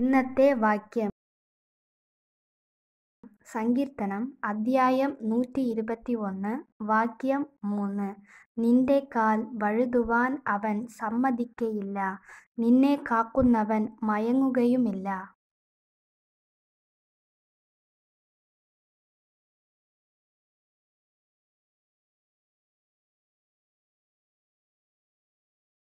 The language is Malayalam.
ഇന്നത്തെ വാക്യം സങ്കീർത്തനം അദ്ധ്യായം നൂറ്റി ഇരുപത്തി ഒന്ന് വാക്യം മൂന്ന് നിന്റെ കാൽ വഴുതുവാൻ അവൻ സമ്മതിക്കയില്ല നിന്നെ കാക്കുന്നവൻ മയങ്ങുകയുമില്ല